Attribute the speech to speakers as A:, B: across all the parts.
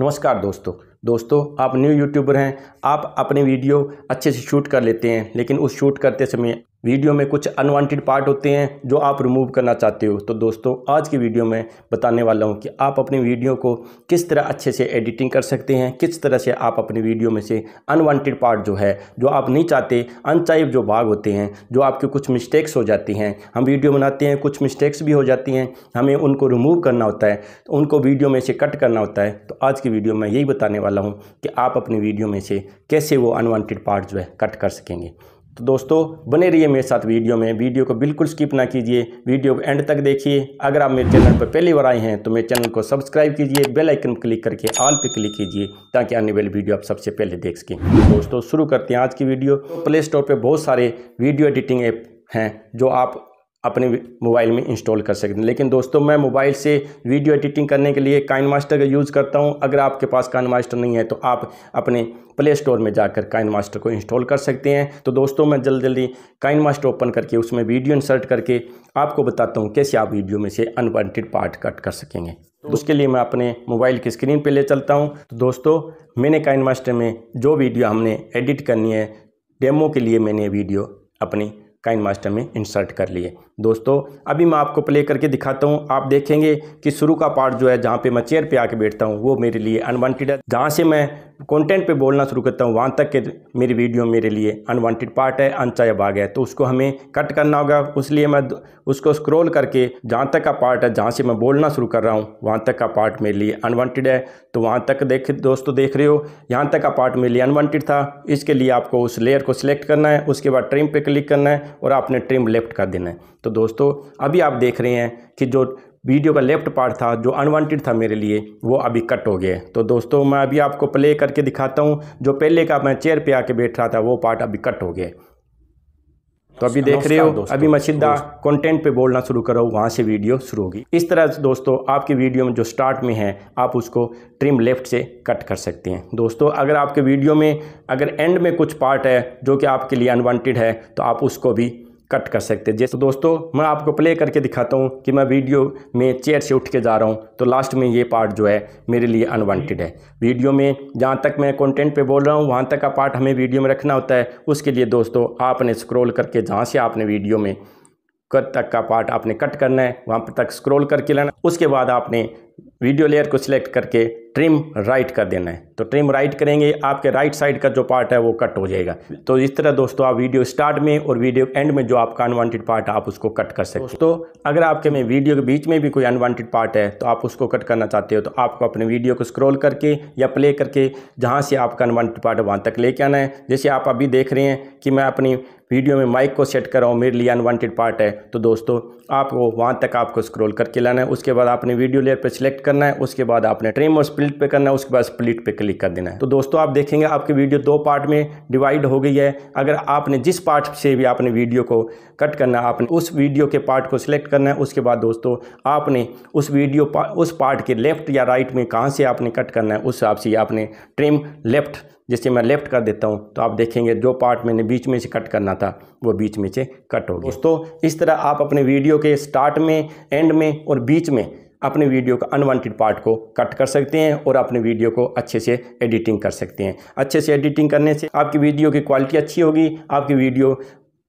A: नमस्कार दोस्तों दोस्तों आप न्यू यूट्यूबर हैं आप अपने वीडियो अच्छे से शूट कर लेते हैं लेकिन उस शूट करते समय वीडियो में कुछ अनवांटेड पार्ट होते हैं जो आप रिमूव करना चाहते हो तो दोस्तों आज की वीडियो में बताने वाला हूं कि आप अपनी वीडियो को किस तरह अच्छे से एडिटिंग कर सकते हैं किस तरह से आप अपनी वीडियो में से अनवांटेड पार्ट जो है जो आप नहीं चाहते अनचाइव जो भाग होते हैं जो आपके कुछ मिस्टेक्स हो जाती हैं हम वीडियो बनाते हैं कुछ मिस्टेक्स भी हो जाती हैं हमें उनको रिमूव करना होता है तो उनको वीडियो में से कट करना होता है तो आज की वीडियो में यही बताने वाला हूँ कि आप अपनी वीडियो में से कैसे वो अनवांटेड पार्ट जो है कट कर सकेंगे तो दोस्तों बने रहिए मेरे साथ वीडियो में वीडियो को बिल्कुल स्किप ना कीजिए वीडियो को एंड तक देखिए अगर आप मेरे चैनल पर पहली बार आए हैं तो मेरे चैनल को सब्सक्राइब कीजिए बेल आइकन क्लिक करके ऑल पे क्लिक कीजिए ताकि आने वाली वीडियो आप सबसे पहले देख सकें दोस्तों शुरू करते हैं आज की वीडियो तो प्ले स्टोर पर बहुत सारे वीडियो एडिटिंग ऐप हैं जो आप अपने मोबाइल में इंस्टॉल कर सकते हैं लेकिन दोस्तों मैं मोबाइल से वीडियो एडिटिंग करने के लिए काइन मास्टर का यूज़ करता हूं अगर आपके पास काइन मास्टर नहीं है तो आप अपने प्ले स्टोर में जाकर काइन मास्टर को इंस्टॉल कर सकते हैं तो दोस्तों मैं जल्दी जल्दी काइन मास्टर ओपन करके उसमें वीडियो इंसर्ट करके आपको बताता हूँ कैसे आप वीडियो में से अनवान्टेड पार्ट कट कर सकेंगे तो उसके लिए मैं अपने मोबाइल की स्क्रीन पर ले चलता हूँ तो दोस्तों मैंने काइन मास्टर में जो वीडियो हमने एडिट करनी है डेमो के लिए मैंने वीडियो अपनी काइन मास्टर में इंसर्ट कर लिए दोस्तों अभी मैं आपको प्ले करके दिखाता हूँ आप देखेंगे कि शुरू का पार्ट जो है जहाँ पे मैं चेयर पे आके बैठता हूँ वो मेरे लिए अनवांटेड है जहाँ से मैं कंटेंट पे बोलना शुरू करता हूँ वहाँ तक के मेरी वीडियो मेरे लिए अनवांटेड पार्ट है अनचाया भाग है तो उसको हमें कट करना होगा उसलिए मैं उसको स्क्रोल करके जहाँ तक का पार्ट है जहाँ से मैं बोलना शुरू कर रहा हूँ वहाँ तक का पार्ट मेरे लिए अनवांटेड है तो वहाँ तक देख दोस्तों देख रहे हो यहाँ तक का पार्ट मेरे लिए अनवांटेड था इसके लिए आपको उस लेयर को सिलेक्ट करना है उसके बाद ट्रिम पर क्लिक करना है और आपने ट्रिम लेफ्ट कर देना है तो तो दोस्तों अभी आप देख रहे हैं कि जो वीडियो का लेफ्ट पार्ट था जो अनवांटेड था मेरे लिए वो अभी कट हो गया तो दोस्तों मैं अभी आपको प्ले करके दिखाता हूँ जो पहले का मैं चेयर पे आके बैठ रहा था वो पार्ट अभी कट हो गया तो अभी देख रहे हो अभी मैं सीधा कंटेंट पे बोलना शुरू करो वहाँ से वीडियो शुरू होगी इस तरह दोस्तों आपकी वीडियो में जो स्टार्ट में है आप उसको ट्रिम लेफ्ट से कट कर सकते हैं दोस्तों अगर आपके वीडियो में अगर एंड में कुछ पार्ट है जो कि आपके लिए अनवांटेड है तो आप उसको भी कट कर सकते जैसे दोस्तों मैं आपको प्ले करके दिखाता हूँ कि मैं वीडियो में चेयर से उठ के जा रहा हूँ तो लास्ट में ये पार्ट जो है मेरे लिए अनवांटेड है वीडियो में जहाँ तक मैं कंटेंट पे बोल रहा हूँ वहाँ तक का पार्ट हमें वीडियो में रखना होता है उसके लिए दोस्तों आपने स्क्रोल करके जहाँ से आपने वीडियो में कट तक का पार्ट आपने कट करना है वहाँ पर तक स्क्रोल करके लेना उसके बाद आपने वीडियो लेयर को सिलेक्ट करके ट्रिम राइट कर देना है तो ट्रिम राइट करेंगे आपके राइट साइड का जो पार्ट है वो कट हो जाएगा तो इस तरह दोस्तों आप वीडियो स्टार्ट में और वीडियो एंड में जो आपका अनवांटेड पार्ट है आप उसको कट कर सकते हो दोस्तों अगर आपके में वीडियो के बीच में भी कोई अनवांटेड पार्ट है तो आप उसको कट करना चाहते हो तो आपको अपने वीडियो को स्क्रोल करके या प्ले करके जहाँ से आपका अनवांटेड पार्ट है वहाँ तक लेके आना है जैसे आप अभी देख रहे हैं कि मैं अपनी वीडियो में माइक को सेट कर रहा हूँ मेरे लिए अनवांटेड पार्ट है तो दोस्तों आपको वहाँ तक आपको स्क्रोल करके लाना है उसके बाद आपने वीडियो लेयर पर सिलेक्ट करना है उसके बाद आपने ट्रिम और स्प्लिट पे करना है उसके बाद स्प्लिट पे क्लिक कर देना है तो दोस्तों आप देखेंगे आपकी वीडियो दो पार्ट में डिवाइड हो गई है अगर आपने जिस पार्ट से भी आपने वीडियो को कट करना आपने उस वीडियो के पार्ट को सिलेक्ट करना है उसके बाद दोस्तों आपने उस वीडियो पा, उस पार्ट के लेफ्ट या राइट में कहाँ से आपने कट करना है उस हिसाब से आपने ट्रिम लेफ्ट जैसे मैं लेफ्ट कर देता हूँ तो आप देखेंगे जो पार्ट मैंने बीच में से कट करना था वो बीच में से कट हो दोस्तों इस तरह आप अपने वीडियो के स्टार्ट में एंड में और बीच में अपने वीडियो का अनवांटेड पार्ट को कट कर सकते हैं और अपने वीडियो को अच्छे से एडिटिंग कर सकते हैं अच्छे से एडिटिंग करने से आपकी वीडियो की क्वालिटी अच्छी होगी आपकी वीडियो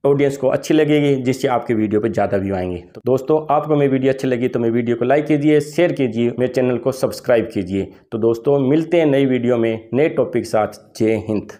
A: ऑडियंस को अच्छी लगेगी जिससे आपके वीडियो पर ज़्यादा व्यू आएंगे तो दोस्तों आपको मेरी वीडियो अच्छी लगी तो मेरी वीडियो को लाइक कीजिए शेयर कीजिए मेरे चैनल को सब्सक्राइब कीजिए तो दोस्तों मिलते हैं नई वीडियो में नए टॉपिक के साथ जय हिंद